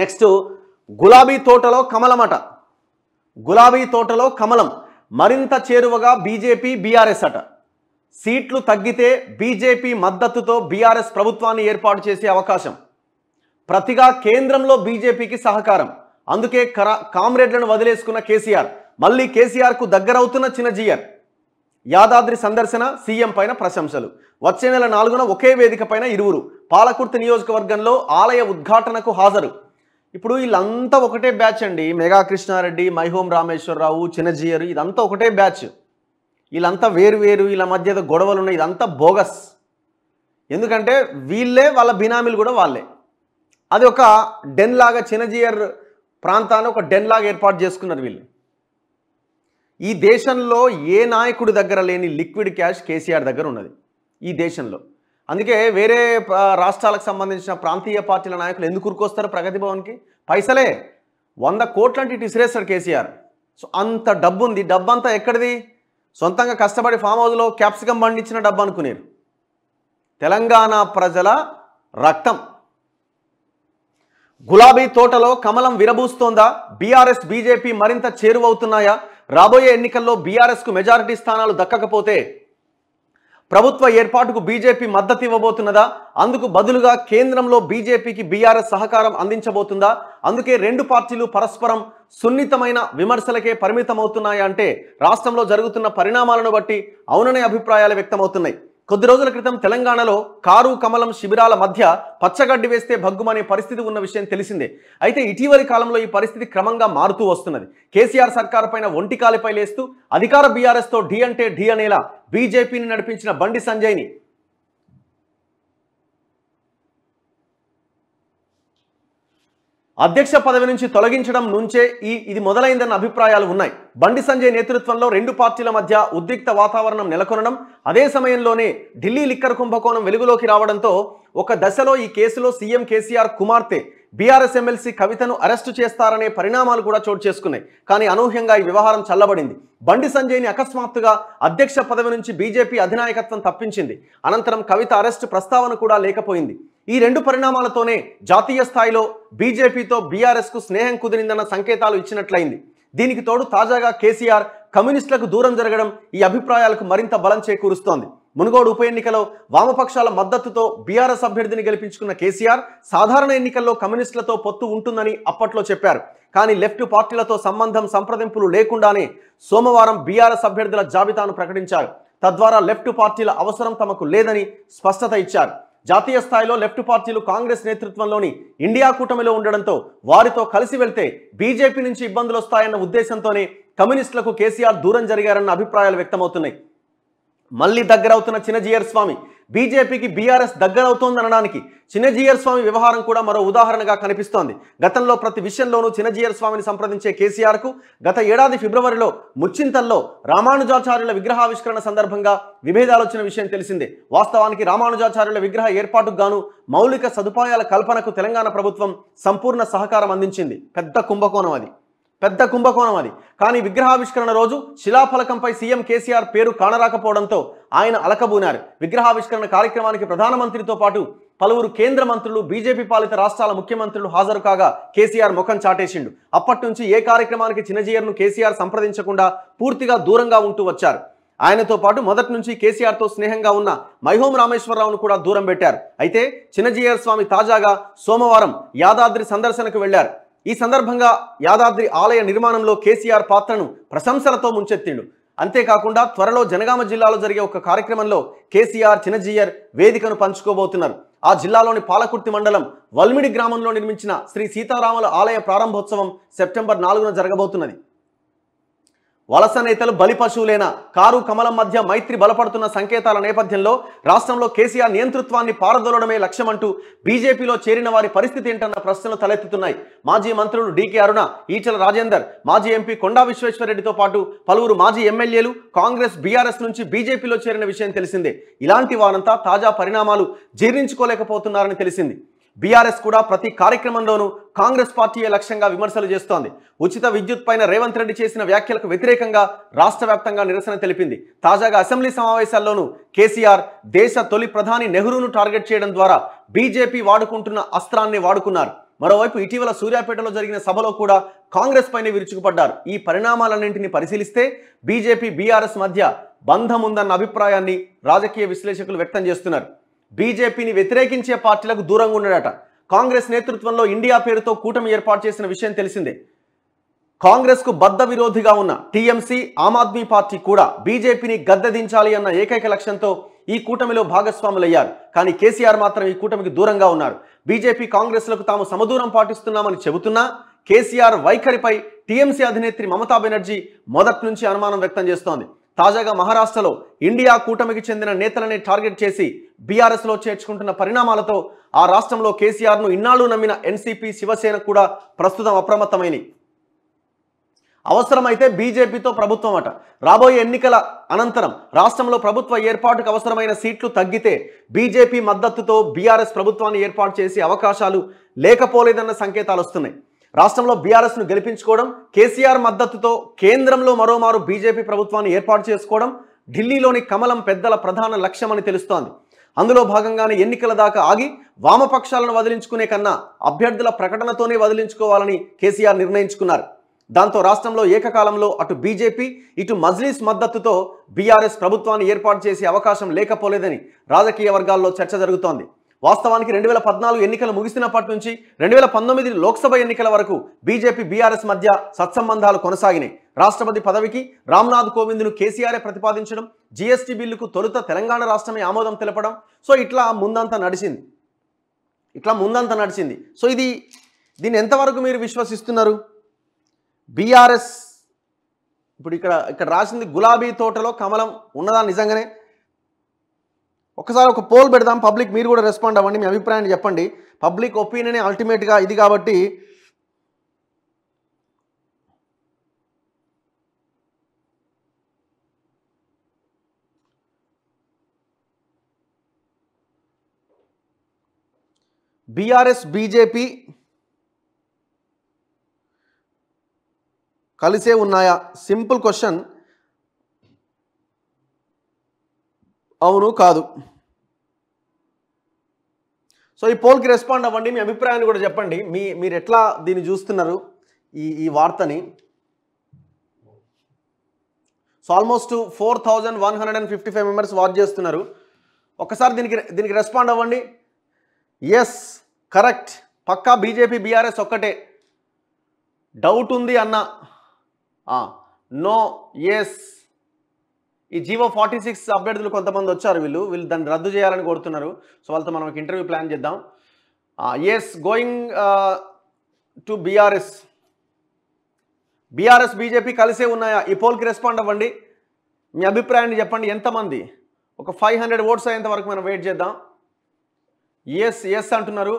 next గులాబీ తోటలో కమలమట గులాబీ తోటలో కమలం మరింత చేరువగా బీజేపీ బీఆర్ఎస్ అట సీట్లు తగ్గితే బీజేపీ మద్దతుతో బీఆర్ఎస్ ప్రభుత్వాన్ని ఏర్పాటు చేసే అవకాశం ప్రతిగా కేంద్రంలో బీజేపీకి సహకారం అందుకే కామ్రేడ్లను వదిలేసుకున్న కేసీఆర్ మళ్ళీ కేసీఆర్కు దగ్గరవుతున్న చిన్న జీఆర్ యాదాద్రి సందర్శన సీఎం పైన ప్రశంసలు వచ్చే నెల నాలుగున ఒకే వేదిక పైన ఇరువురు పాలకుర్తి నియోజకవర్గంలో ఆలయ ఉద్ఘాటనకు హాజరు ఇప్పుడు వీళ్ళంతా ఒకటే బ్యాచ్ అండి మెగా కృష్ణారెడ్డి మైహోం రామేశ్వరరావు చిన్నజీయరు ఇదంతా ఒకటే బ్యాచ్ వీళ్ళంతా వేరు వేరు వీళ్ళ మధ్య గొడవలు ఉన్నాయి ఇదంతా బోగస్ ఎందుకంటే వీళ్ళే వాళ్ళ బినామీలు కూడా వాళ్ళే అది ఒక డెన్ లాగా చిన్నజీయర్ ప్రాంతాన్ని ఒక డెన్ లాగా ఏర్పాటు చేసుకున్నారు వీళ్ళు ఈ దేశంలో ఏ నాయకుడి దగ్గర లేని లిక్విడ్ క్యాష్ కేసీఆర్ దగ్గర ఉన్నది ఈ దేశంలో అందుకే వేరే రాష్ట్రాలకు సంబంధించిన ప్రాంతీయ పార్టీల నాయకులు ఎందుకు కురుకొస్తారు ప్రగతి భవన్కి పైసలే వంద కోట్లంటే ఇటు ఇసిరేస్తాడు కేసీఆర్ సో అంత డబ్బు ఉంది డబ్బు అంతా ఎక్కడిది సొంతంగా కష్టపడి ఫామ్ హౌస్లో క్యాప్సికం పండించిన డబ్బు అనుకునేరు తెలంగాణ ప్రజల రక్తం గులాబీ తోటలో కమలం విరబూస్తోందా బీఆర్ఎస్ బీజేపీ మరింత చేరువవుతున్నాయా రాబోయే ఎన్నికల్లో బీఆర్ఎస్కు మెజారిటీ స్థానాలు దక్కకపోతే ప్రభుత్వ ఏర్పాటుకు బీజేపీ మద్దతు ఇవ్వబోతున్నదా అందుకు బదులుగా కేంద్రంలో బీజేపీకి బీఆర్ఎస్ సహకారం అందించబోతుందా అందుకే రెండు పార్టీలు పరస్పరం సున్నితమైన విమర్శలకే పరిమితమవుతున్నాయా అంటే రాష్ట్రంలో జరుగుతున్న పరిణామాలను బట్టి అవుననే అభిప్రాయాలు వ్యక్తమవుతున్నాయి కొద్ది రోజుల క్రితం తెలంగాణలో కారు కమలం శిబిరాల మధ్య పచ్చగడ్డి వేస్తే భగ్గుమనే పరిస్థితి ఉన్న విషయం తెలిసిందే అయితే ఇటీవలి కాలంలో ఈ పరిస్థితి క్రమంగా మారుతూ వస్తున్నది కేసీఆర్ సర్కార్ పైన ఒంటికాలిపై లేస్తూ అధికార బీఆర్ఎస్తో ఢీ అంటే ఢీ అనేలా బీజేపీని నడిపించిన బండి సంజయ్ని అధ్యక్ష పదవి నుంచి తొలగించడం నుంచే ఈ ఇది మొదలైందన్న అభిప్రాయాలు ఉన్నాయి బండి సంజయ్ నేతృత్వంలో రెండు పార్టీల మధ్య ఉద్రిక్త వాతావరణం నెలకొనడం అదే సమయంలోనే ఢిల్లీ లిక్కర్ కుంభకోణం వెలుగులోకి రావడంతో ఒక దశలో ఈ కేసులో సీఎం కేసీఆర్ కుమార్తె బీఆర్ఎస్ ఎమ్మెల్సీ కవితను అరెస్టు చేస్తారనే పరిణామాలు కూడా చోటు చేసుకున్నాయి కానీ అనూహ్యంగా ఈ వ్యవహారం చల్లబడింది బండి సంజయ్ని అకస్మాత్తుగా అధ్యక్ష పదవి నుంచి బీజేపీ అధినాయకత్వం తప్పించింది అనంతరం కవిత అరెస్టు ప్రస్తావన కూడా లేకపోయింది ఈ రెండు పరిణామాలతోనే జాతీయ స్థాయిలో బీజేపీతో బీఆర్ఎస్కు స్నేహం కుదిరిందన్న సంకేతాలు ఇచ్చినట్లయింది దీనికి తోడు తాజాగా కేసీఆర్ కమ్యూనిస్టులకు దూరం జరగడం ఈ అభిప్రాయాలకు మరింత బలం చేకూరుస్తోంది మునుగోడు ఉప ఎన్నికలో వామపక్షాల మద్దతుతో బీఆర్ఎస్ అభ్యర్థిని గెలిపించుకున్న కేసీఆర్ సాధారణ ఎన్నికల్లో కమ్యూనిస్టులతో పొత్తు ఉంటుందని అప్పట్లో చెప్పారు కానీ లెఫ్ట్ పార్టీలతో సంబంధం సంప్రదింపులు లేకుండానే సోమవారం బీఆర్ఎస్ అభ్యర్థుల జాబితాను ప్రకటించారు తద్వారా లెఫ్ట్ పార్టీల అవసరం తమకు లేదని స్పష్టత ఇచ్చారు జాతీయ స్థాయిలో లెఫ్ట్ పార్టీలు కాంగ్రెస్ నేతృత్వంలోని ఇండియా కూటమిలో ఉండడంతో వారితో కలిసి వెళ్తే బీజేపీ నుంచి ఇబ్బందులు వస్తాయన్న ఉద్దేశంతోనే కమ్యూనిస్టులకు కేసీఆర్ దూరం జరిగారన్న అభిప్రాయాలు వ్యక్తమవుతున్నాయి మళ్లీ దగ్గరవుతున్న చినజీయర్ స్వామి బీజేపీకి బీఆర్ఎస్ దగ్గరవుతోందనడానికి చిన్నజీయర్ స్వామి వ్యవహారం కూడా మరో ఉదాహరణగా కనిపిస్తోంది గతంలో ప్రతి విషయంలోనూ చిన్నజీయర్ స్వామిని సంప్రదించే కేసీఆర్కు గత ఏడాది ఫిబ్రవరిలో ముచ్చింతల్లో రామానుజాచార్యుల విగ్రహావిష్కరణ సందర్భంగా విభేదాలు వచ్చిన విషయం తెలిసిందే వాస్తవానికి రామానుజాచార్యుల విగ్రహ ఏర్పాటుకు గాను మౌలిక సదుపాయాల కల్పనకు తెలంగాణ ప్రభుత్వం సంపూర్ణ సహకారం అందించింది పెద్ద కుంభకోణం అది పెద్ద కుంభకోణం అది కానీ విగ్రహావిష్కరణ రోజు శిలాఫలకంపై సీఎం కేసీఆర్ పేరు కానరాకపోవడంతో ఆయన అలకబూనారు విగ్రహావిష్కరణ కార్యక్రమానికి ప్రధానమంత్రితో పాటు పలువురు కేంద్ర మంత్రులు బీజేపీ పాలిత రాష్ట్రాల ముఖ్యమంత్రులు హాజరు కాగా కేసీఆర్ ముఖం చాటేసిండు అప్పటి నుంచి ఏ కార్యక్రమానికి చిన్నజీయర్ను కేసీఆర్ సంప్రదించకుండా పూర్తిగా దూరంగా ఉంటూ వచ్చారు ఆయనతో పాటు మొదటి నుంచి కేసీఆర్తో స్నేహంగా ఉన్న మైహోం రామేశ్వరరావును కూడా దూరం పెట్టారు అయితే చిన్నజీయర్ స్వామి తాజాగా సోమవారం యాదాద్రి సందర్శనకు వెళ్లారు ఈ సందర్భంగా యాదాద్రి ఆలయ నిర్మాణంలో కేసీఆర్ పాత్రను ప్రశంసలతో ముంచెత్తిండు అంతేకాకుండా త్వరలో జనగామ జిల్లాలో జరిగే ఒక కార్యక్రమంలో కేసీఆర్ చిన్నజీయర్ వేదికను పంచుకోబోతున్నారు ఆ జిల్లాలోని పాలకుర్తి మండలం వల్మిడి గ్రామంలో నిర్మించిన శ్రీ సీతారాముల ఆలయ ప్రారంభోత్సవం సెప్టెంబర్ నాలుగున జరగబోతున్నది వలస నేతలు బలి పశువులైన కారు కమలం మధ్య మైత్రి బలపడుతున్న సంకేతాల నేపథ్యంలో రాష్ట్రంలో కేసీఆర్ నియంతృత్వాన్ని పారదోలడమే లక్ష్యమంటూ బీజేపీలో చేరిన వారి పరిస్థితి ఏంటన్న ప్రశ్నలు తలెత్తుతున్నాయి మాజీ మంత్రులు డీకే అరుణ ఈచల రాజేందర్ మాజీ ఎంపీ కొండా విశ్వేశ్వరరెడ్డితో పాటు పలువురు మాజీ ఎమ్మెల్యేలు కాంగ్రెస్ బీఆర్ఎస్ నుంచి బీజేపీలో చేరిన విషయం తెలిసిందే ఇలాంటి వారంతా తాజా పరిణామాలు జీర్ణించుకోలేకపోతున్నారని తెలిసింది బీఆర్ఎస్ కూడా ప్రతి కార్యక్రమంలోనూ కాంగ్రెస్ పార్టీయే లక్ష్యంగా విమర్శలు చేస్తోంది ఉచిత విద్యుత్ పైన రేవంత్ రెడ్డి చేసిన వ్యాఖ్యలకు వ్యతిరేకంగా రాష్ట్ర నిరసన తెలిపింది తాజాగా అసెంబ్లీ సమావేశాల్లోనూ కేసీఆర్ దేశ తొలి ప్రధాని నెహ్రూను టార్గెట్ చేయడం ద్వారా బీజేపీ వాడుకుంటున్న అస్త్రాన్ని వాడుకున్నారు మరోవైపు ఇటీవల సూర్యాపేటలో జరిగిన సభలో కూడా కాంగ్రెస్ పైనే విరుచుకుపడ్డారు ఈ పరిణామాలన్నింటినీ పరిశీలిస్తే బీజేపీ బీఆర్ఎస్ మధ్య బంధం ఉందన్న అభిప్రాయాన్ని రాజకీయ విశ్లేషకులు వ్యక్తం చేస్తున్నారు బీజేపీని వ్యతిరేకించే పార్టీలకు దూరంగా ఉన్నాడట కాంగ్రెస్ నేతృత్వంలో ఇండియా పేరుతో కూటమి ఏర్పాటు చేసిన విషయం తెలిసిందే కాంగ్రెస్కు బద్ద విరోధిగా ఉన్న టీఎంసీ ఆమ్ ఆద్మీ పార్టీ కూడా బీజేపీని గద్దెదించాలి అన్న ఏకైక లక్ష్యంతో ఈ కూటమిలో భాగస్వాములయ్యారు కానీ కేసీఆర్ మాత్రం ఈ కూటమికి దూరంగా ఉన్నారు బీజేపీ కాంగ్రెస్లకు తాము సమదూరం పాటిస్తున్నామని చెబుతున్నా కేసీఆర్ వైఖరిపై టీఎంసీ అధినేత్రి మమతా బెనర్జీ మొదటి నుంచి అనుమానం వ్యక్తం చేస్తోంది తాజాగా మహారాష్ట్రలో ఇండియా కూటమికి చెందిన నేతలని టార్గెట్ చేసి బీఆర్ఎస్లో చేర్చుకుంటున్న పరిణామాలతో ఆ రాష్ట్రంలో కేసీఆర్ను ఇన్నాళ్లు నమ్మిన ఎన్సీపీ శివసేన కూడా ప్రస్తుతం అప్రమత్తమైంది అవసరమైతే బీజేపీతో ప్రభుత్వం అట రాబోయే ఎన్నికల అనంతరం రాష్ట్రంలో ప్రభుత్వ ఏర్పాటుకు అవసరమైన సీట్లు తగ్గితే బీజేపీ మద్దతుతో బీఆర్ఎస్ ప్రభుత్వాన్ని ఏర్పాటు చేసే అవకాశాలు లేకపోలేదన్న సంకేతాలు వస్తున్నాయి రాష్ట్రంలో బీఆర్ఎస్ను గెలిపించుకోవడం కేసీఆర్ మద్దతుతో కేంద్రంలో మరోమారు బీజేపీ ప్రభుత్వాన్ని ఏర్పాటు చేసుకోవడం ఢిల్లీలోని కమలం పెద్దల ప్రధాన లక్ష్యమని తెలుస్తోంది అందులో భాగంగానే ఎన్నికల దాకా ఆగి వామపక్షాలను వదిలించుకునే కన్నా అభ్యర్థుల ప్రకటనతోనే వదిలించుకోవాలని కేసీఆర్ నిర్ణయించుకున్నారు దాంతో రాష్ట్రంలో ఏకకాలంలో అటు బీజేపీ ఇటు మజ్లీస్ మద్దతుతో బీఆర్ఎస్ ప్రభుత్వాన్ని ఏర్పాటు చేసే అవకాశం లేకపోలేదని రాజకీయ వర్గాల్లో చర్చ జరుగుతోంది వాస్తవానికి రెండు వేల పద్నాలుగు ఎన్నికలు ముగిసినప్పటి నుంచి రెండు వేల పంతొమ్మిది లోక్సభ ఎన్నికల వరకు బీజేపీ బీఆర్ఎస్ మధ్య సత్సంబంధాలు కొనసాగినాయి రాష్ట్రపతి పదవికి రామ్నాథ్ కోవింద్ను కేసీఆర్ఏ ప్రతిపాదించడం జీఎస్టీ బిల్లుకు తొలుత తెలంగాణ రాష్ట్రమే ఆమోదం తెలపడం సో ఇట్లా ముందంతా నడిచింది ఇట్లా ముందంతా నడిచింది సో ఇది దీన్ని ఎంతవరకు మీరు విశ్వసిస్తున్నారు బీఆర్ఎస్ ఇప్పుడు ఇక్కడ ఇక్కడ రాసింది గులాబీ తోటలో కమలం ఉన్నదా నిజంగానే ఒకసారి ఒక పోల్ పెడదాం పబ్లిక్ మీరు కూడా రెస్పాండ్ అవ్వండి మీ అభిప్రాయాన్ని చెప్పండి పబ్లిక్ ఒపీనియన్ అల్టిమేట్గా ఇది కాబట్టి బీఆర్ఎస్ బీజేపీ కలిసే ఉన్నాయా సింపుల్ క్వశ్చన్ అవును కాదు సో ఈ పోల్కి రెస్పాండ్ అవ్వండి మీ అభిప్రాయాన్ని కూడా చెప్పండి మీ మీరు ఎట్లా దీన్ని చూస్తున్నారు ఈ ఈ వార్తని so almost four thousand one hundred and fifty five members watch చేస్తున్నారు ఒకసారి దీనికి దీనికి రెస్పాండ్ అవ్వండి ఎస్ కరెక్ట్ పక్కా బీజేపీ బీఆర్ఎస్ ఒక్కటే డౌట్ ఉంది అన్న నో ఎస్ ఈ జీవో ఫార్టీ సిక్స్ అభ్యర్థులు కొంతమంది వచ్చారు వీళ్ళు వీళ్ళు దాన్ని రద్దు చేయాలని కోరుతున్నారు సో వాళ్ళతో మనం ఇంటర్వ్యూ ప్లాన్ చేద్దాం yes going to BRS BRS BJP కలిసే ఉన్నాయా ఈ పోల్కి రెస్పాండ్ అవ్వండి మీ అభిప్రాయాన్ని చెప్పండి ఎంతమంది ఒక ఫైవ్ హండ్రెడ్ ఓట్స్ అయ్యేంత వరకు మనం వెయిట్ చేద్దాం ఎస్ ఎస్ అంటున్నారు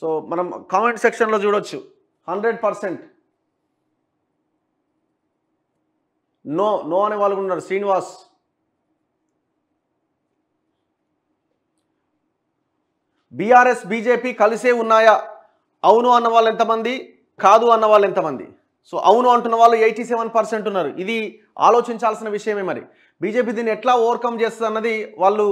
సో మనం కామెంట్ సెక్షన్లో చూడొచ్చు హండ్రెడ్ పర్సెంట్ నో నో అనే వాళ్ళు ఉన్నారు శ్రీనివాస్ బీఆర్ఎస్ బీజేపీ కలిసే ఉన్నాయా అవును అన్న వాళ్ళు ఎంతమంది కాదు అన్న వాళ్ళు ఎంతమంది సో అవును అంటున్న వాళ్ళు ఎయిటీ సెవెన్ పర్సెంట్ ఉన్నారు ఇది ఆలోచించాల్సిన విషయమే మరి బీజేపీ దీన్ని ఎట్లా ఓవర్కమ్ చేస్తుంది అన్నది వాళ్ళు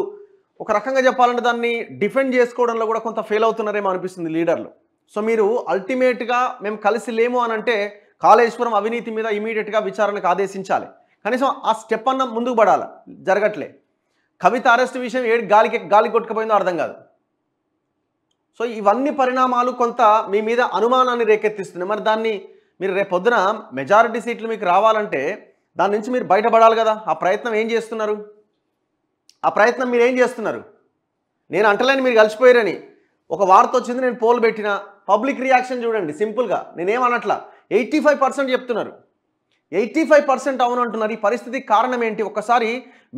ఒక రకంగా చెప్పాలంటే దాన్ని డిఫెండ్ చేసుకోవడంలో కూడా కొంత ఫెయిల్ అవుతున్నారేమో అనిపిస్తుంది లీడర్లు సో మీరు అల్టిమేట్గా మేము కలిసి లేము అని అంటే కాళేశ్వరం అవినీతి మీద ఇమీడియట్గా విచారణకు ఆదేశించాలి కనీసం ఆ స్టెప్ అన్న ముందుకు పడాలి జరగట్లే కవిత అరెస్ట్ విషయం ఏడు గాలికి గాలి కొట్టుకుపోయిందో అర్థం కాదు సో ఇవన్నీ పరిణామాలు కొంత మీ మీద అనుమానాన్ని రేకెత్తిస్తున్నాయి మరి దాన్ని మీరు రేపొద్దున మెజారిటీ సీట్లు మీకు రావాలంటే దాని నుంచి మీరు బయటపడాలి కదా ఆ ప్రయత్నం ఏం చేస్తున్నారు ఆ ప్రయత్నం మీరు ఏం చేస్తున్నారు నేను అంటలేని మీరు కలిసిపోయారని ఒక వార్త వచ్చింది నేను పోల్ పెట్టిన పబ్లిక్ రియాక్షన్ చూడండి సింపుల్గా నేనేమనట్లా ఎయిటీ ఫైవ్ పర్సెంట్ చెప్తున్నారు ఎయిటీ ఫైవ్ పర్సెంట్ అవును అంటున్నారు ఈ పరిస్థితి కారణం ఏంటి ఒక్కసారి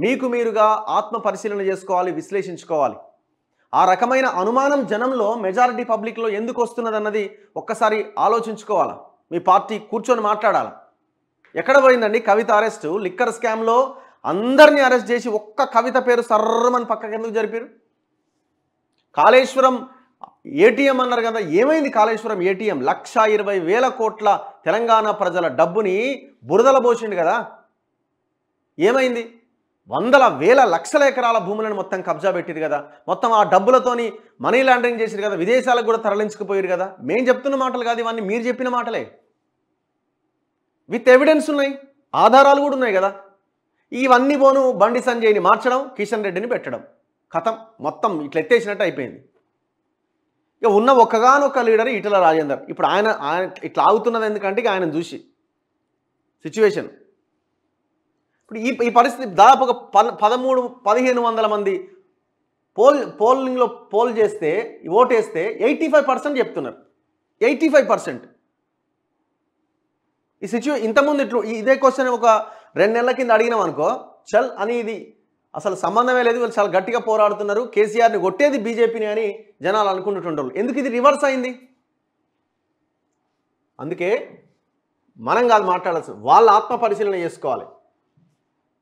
మీకు మీరుగా ఆత్మ పరిశీలన చేసుకోవాలి విశ్లేషించుకోవాలి ఆ రకమైన అనుమానం జనంలో మెజారిటీ పబ్లిక్లో ఎందుకు వస్తున్నది అన్నది ఒక్కసారి ఆలోచించుకోవాలా మీ పార్టీ కూర్చొని మాట్లాడాలి ఎక్కడ పోయిందండి కవిత అరెస్టు లిక్కర్ స్కామ్లో అందరినీ అరెస్ట్ చేసి ఒక్క కవిత పేరు సర్రమని పక్కకి ఎందుకు జరిపారు కాళేశ్వరం ఏటీఎం అన్నారు కదా ఏమైంది కాళేశ్వరం ఏటీఎం లక్ష ఇరవై వేల కోట్ల తెలంగాణ ప్రజల డబ్బుని బురదల పోసిండు కదా ఏమైంది వందల వేల లక్షల ఎకరాల భూములను మొత్తం కబ్జా పెట్టిరు కదా మొత్తం ఆ డబ్బులతోని మనీ లాండరింగ్ చేసిరు కదా విదేశాలకు కూడా తరలించుకుపోయారు కదా మేము చెప్తున్న మాటలు కాదు ఇవన్నీ మీరు చెప్పిన మాటలే విత్ ఎవిడెన్స్ ఉన్నాయి ఆధారాలు కూడా ఉన్నాయి కదా ఇవన్నీ పోను బండి సంజయ్ని మార్చడం కిషన్ రెడ్డిని పెట్టడం కథం మొత్తం ఇట్లా ఎత్తేసినట్టు అయిపోయింది ఇక ఉన్న ఒక్కగానొక్క లీడర్ ఇటల రాజేందర్ ఇప్పుడు ఆయన ఆయన ఇట్లా ఆగుతున్నది ఎందుకంటే ఆయన చూసి సిచ్యువేషన్ ఇప్పుడు ఈ ఈ పరిస్థితి దాదాపు ఒక పదమూడు పదిహేను వందల మంది పోల్ పోలింగ్లో పోల్ చేస్తే ఓటేస్తే ఎయిటీ ఫైవ్ పర్సెంట్ చెప్తున్నారు ఎయిటీ ఫైవ్ పర్సెంట్ ఈ సిచ్యువే ఇంతకుముందు ఇట్లు ఇదే క్వశ్చన్ ఒక రెండు నెలల కింద అడిగినాం అనుకో చల్ అని ఇది అసలు సంబంధమే లేదు వీళ్ళు చాలా గట్టిగా పోరాడుతున్నారు కేసీఆర్ని కొట్టేది బీజేపీని అని జనాలు అనుకుంటుంటారు ఎందుకు ఇది రివర్స్ అయింది అందుకే మనం కాదు మాట్లాడాల్సి వాళ్ళ ఆత్మ పరిశీలన చేసుకోవాలి